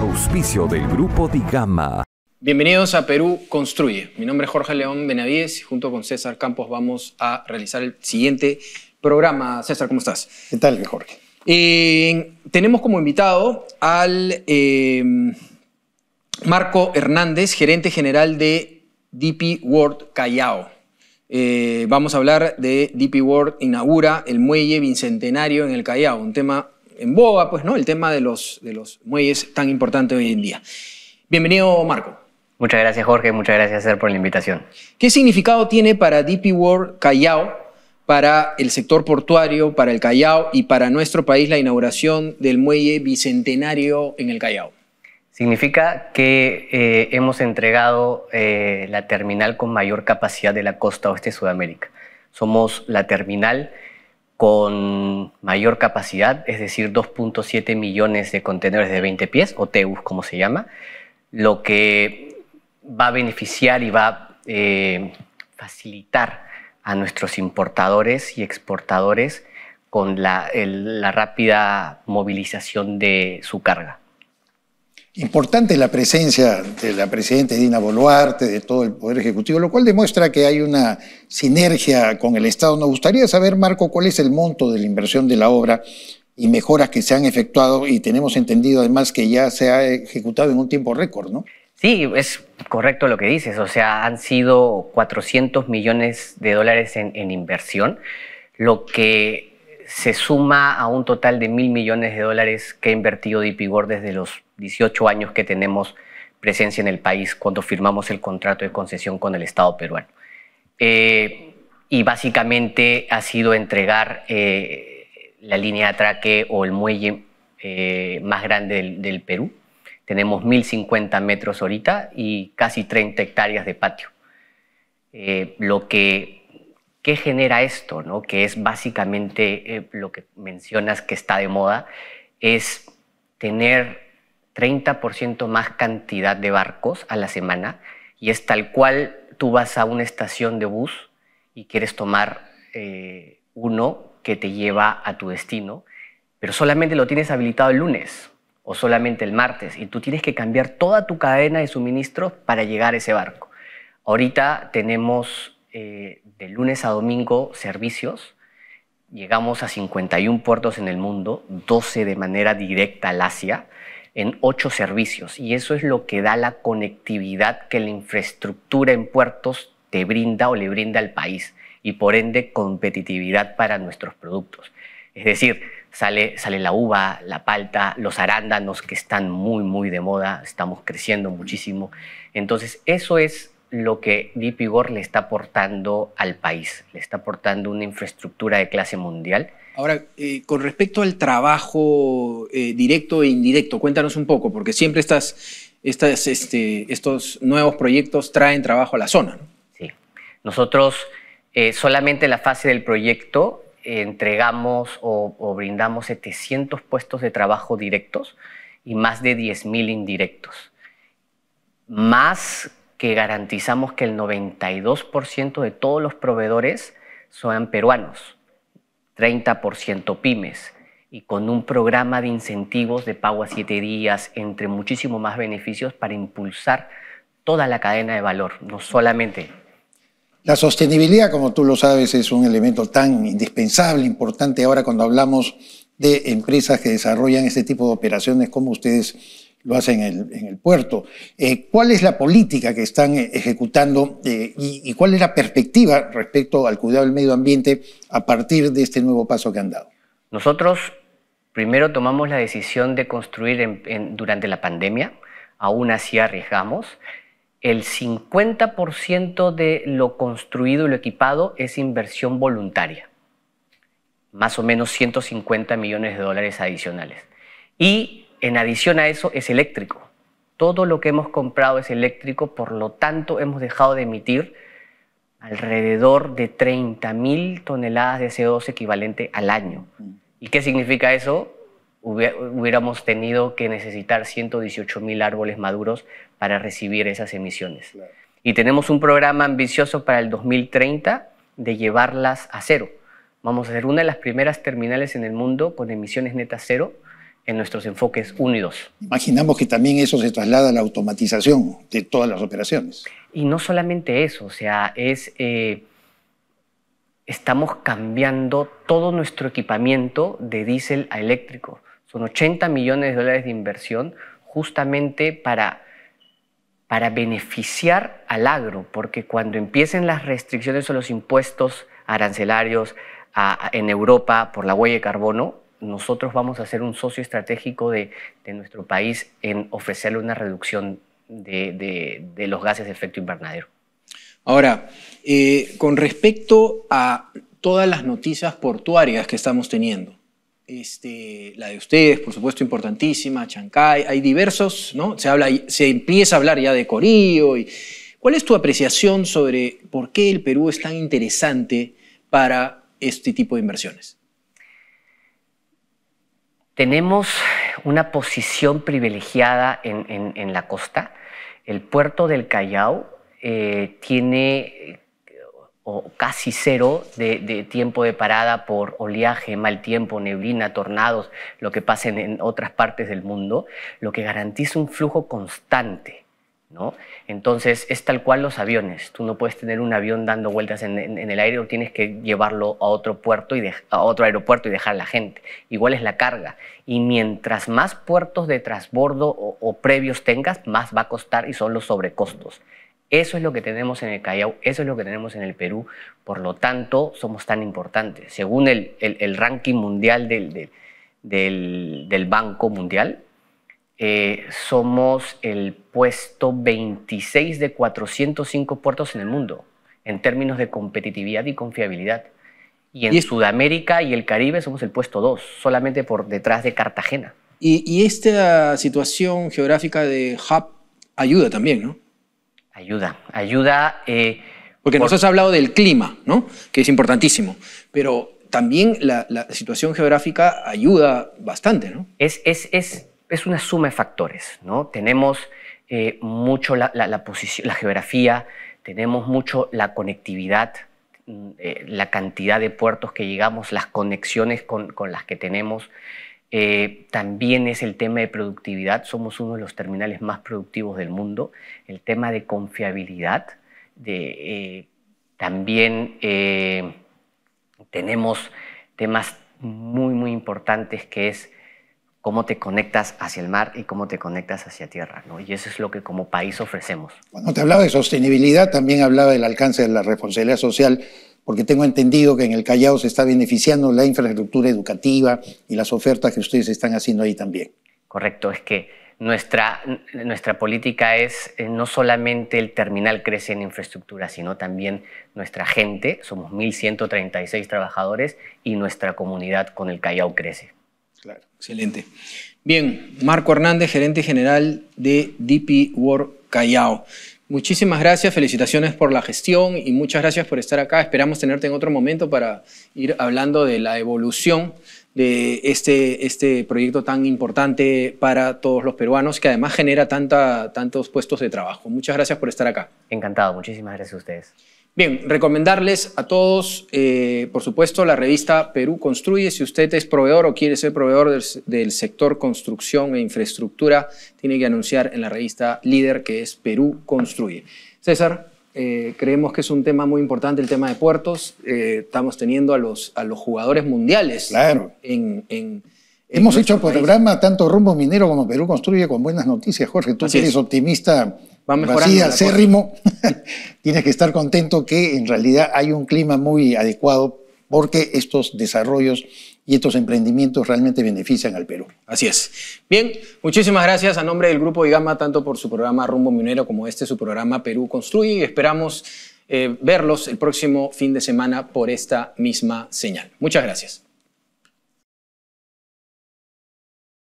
Auspicio del Grupo Digama. Bienvenidos a Perú Construye. Mi nombre es Jorge León Benavides y junto con César Campos vamos a realizar el siguiente programa. César, ¿cómo estás? ¿Qué tal, Jorge? Eh, tenemos como invitado al eh, Marco Hernández, gerente general de DP World Callao. Eh, vamos a hablar de DP World inaugura el muelle bicentenario en el Callao, un tema en boga, pues, ¿no? El tema de los, de los muelles tan importante hoy en día. Bienvenido, Marco. Muchas gracias, Jorge. Muchas gracias, Ser, por la invitación. ¿Qué significado tiene para DP World Callao, para el sector portuario, para el Callao y para nuestro país la inauguración del muelle bicentenario en el Callao? Significa que eh, hemos entregado eh, la terminal con mayor capacidad de la costa oeste de Sudamérica. Somos la terminal con mayor capacidad, es decir, 2.7 millones de contenedores de 20 pies, o TEUs como se llama, lo que va a beneficiar y va a eh, facilitar a nuestros importadores y exportadores con la rápida movilización de su carga. Importante la presencia de la presidenta Dina Boluarte, de todo el Poder Ejecutivo, lo cual demuestra que hay una sinergia con el Estado. Nos gustaría saber, Marco, cuál es el monto de la inversión de la obra y mejoras que se han efectuado y tenemos entendido además que ya se ha ejecutado en un tiempo récord, ¿no? Sí, es correcto lo que dices. O sea, han sido 400 millones de dólares en, en inversión, lo que se suma a un total de mil millones de dólares que ha invertido Dipigor desde los 18 años que tenemos presencia en el país cuando firmamos el contrato de concesión con el Estado peruano. Eh, y básicamente ha sido entregar eh, la línea de atraque o el muelle eh, más grande del, del Perú. Tenemos 1.050 metros ahorita y casi 30 hectáreas de patio. lo que ¿Qué genera esto? ¿no? Que es básicamente eh, lo que mencionas que está de moda, es tener 30% más cantidad de barcos a la semana y es tal cual tú vas a una estación de bus y quieres tomar eh, uno que te lleva a tu destino, pero solamente lo tienes habilitado el lunes o solamente el martes y tú tienes que cambiar toda tu cadena de suministro para llegar a ese barco. Ahorita tenemos eh, de lunes a domingo servicios. Llegamos a 51 puertos en el mundo, 12 de manera directa al Asia, en 8 servicios. Y eso es lo que da la conectividad que la infraestructura en puertos te brinda o le brinda al país y por ende competitividad para nuestros productos. Es decir, sale, sale la uva, la palta, los arándanos que están muy, muy de moda, estamos creciendo muchísimo. Entonces, eso es lo que DeepIgor le está aportando al país, le está aportando una infraestructura de clase mundial. Ahora, eh, con respecto al trabajo eh, directo e indirecto, cuéntanos un poco, porque siempre estas, este, estos nuevos proyectos traen trabajo a la zona. Sí, nosotros eh, solamente en la fase del proyecto entregamos o, o, brindamos 700 puestos de trabajo directos y más de 10.000 indirectos, más que garantizamos que el 92% de todos los proveedores sean peruanos, 30% pymes y con un programa de incentivos de pago a siete días, entre muchísimos más beneficios para impulsar toda la cadena de valor, no solamente. La sostenibilidad, como tú lo sabes, es un elemento tan indispensable, importante ahora cuando hablamos de empresas que desarrollan este tipo de operaciones como ustedes lo hacen en el, puerto. Eh, ¿Cuál es la política que están eh, ejecutando eh, y, cuál es la perspectiva respecto al cuidado del medio ambiente a partir de este nuevo paso que han dado? Nosotros primero tomamos la decisión de construir durante la pandemia, aún así arriesgamos. El 50% de lo construido y lo equipado es inversión voluntaria, más o menos 150 millones de dólares adicionales. Y en adición a eso, es eléctrico. Todo lo que hemos comprado es eléctrico, por lo tanto, hemos dejado de emitir alrededor de 30.000 toneladas de CO2 equivalente al año. ¿Y qué significa eso? Hubiéramos tenido que necesitar 118.000 árboles maduros para recibir esas emisiones. Y tenemos un programa ambicioso para el 2030 de llevarlas a cero. Vamos a ser una de las primeras terminales en el mundo con emisiones netas cero en nuestros enfoques uno y dos. Imaginamos que también eso se traslada a la automatización de todas las operaciones. Y no solamente eso, o sea, es... Eh, estamos cambiando todo nuestro equipamiento de diésel a eléctrico. Son 80 millones de dólares de inversión justamente para, para beneficiar al agro, porque cuando empiecen las restricciones o los impuestos arancelarios en Europa por la huella de carbono, nosotros vamos a ser un socio estratégico de, nuestro país en ofrecerle una reducción de, los gases de efecto invernadero. Ahora, eh, con respecto a todas las noticias portuarias que estamos teniendo, este, la de ustedes, por supuesto, importantísima, Chancay, hay diversos, ¿no? Se, empieza a hablar ya de Corío. ¿Cuál es tu apreciación sobre por qué el Perú es tan interesante para este tipo de inversiones? Tenemos una posición privilegiada en, la costa. El puerto del Callao eh, tiene casi cero de, tiempo de parada por oleaje, mal tiempo, neblina, tornados, lo que pasa en otras partes del mundo, lo que garantiza un flujo constante entonces es tal cual los aviones. Tú no puedes tener un avión dando vueltas en, el aire o tienes que llevarlo a otro, puerto y a otro aeropuerto y dejar a la gente. Igual es la carga. Y mientras más puertos de transbordo o, previos tengas, más va a costar y son los sobrecostos. Eso es lo que tenemos en el Callao, eso es lo que tenemos en el Perú. Por lo tanto, somos tan importantes. Según el, ranking mundial del Banco Mundial, eh, somos el puesto 26 de 405 puertos en el mundo en términos de competitividad y confiabilidad. Y en Sudamérica y el Caribe somos el puesto 2, solamente por detrás de Cartagena. Y, esta situación geográfica de hub ayuda también, ¿no? Ayuda, ayuda. Eh, Porque nos has hablado del clima, ¿no? Que es importantísimo. Pero también la, la situación geográfica ayuda bastante, ¿no? Es, es, es es una suma de factores, Tenemos eh, mucho la, posición, la geografía, tenemos mucho la conectividad, mm, eh, la cantidad de puertos que llegamos, las conexiones con, las que tenemos. Eh, también es el tema de productividad, somos uno de los terminales más productivos del mundo. El tema de confiabilidad, de, también tenemos temas muy, muy importantes que es cómo te conectas hacia el mar y cómo te conectas hacia tierra. Y eso es lo que como país ofrecemos. Cuando te hablaba de sostenibilidad, también hablaba del alcance de la responsabilidad social, porque tengo entendido que en el Callao se está beneficiando la infraestructura educativa y las ofertas que ustedes están haciendo ahí también. Correcto, es que nuestra, nuestra política es eh, no solamente el terminal crece en infraestructura, sino también nuestra gente, somos 1.136 trabajadores y nuestra comunidad con el Callao crece. Claro. Excelente. Bien, Marco Hernández, gerente general de DP World Callao. Muchísimas gracias, felicitaciones por la gestión y muchas gracias por estar acá. Esperamos tenerte en otro momento para ir hablando de la evolución de este, este proyecto tan importante para todos los peruanos que además genera tantos puestos de trabajo. Muchas gracias por estar acá. Encantado, muchísimas gracias a ustedes. Bien, recomendarles a todos, eh, por supuesto, la revista Perú Construye. Si usted es proveedor o quiere ser proveedor del, sector construcción e infraestructura, tiene que anunciar en la revista líder que es Perú Construye. César, eh, creemos que es un tema muy importante el tema de puertos. Eh, estamos teniendo a los, a los jugadores mundiales. Claro. En, Hemos hecho el programa tanto Rumbo Minero como Perú Construye con buenas noticias, Jorge. Tú eres optimista va mejorando. Así, acérrimo, tienes que estar contento que en realidad hay un clima muy adecuado porque estos desarrollos y estos emprendimientos realmente benefician al Perú. Así es. Bien, muchísimas gracias a nombre del Grupo Igama, tanto por su programa Rumbo Minero como este, su programa Perú Construye, y esperamos eh, verlos el próximo fin de semana por esta misma señal. Muchas gracias.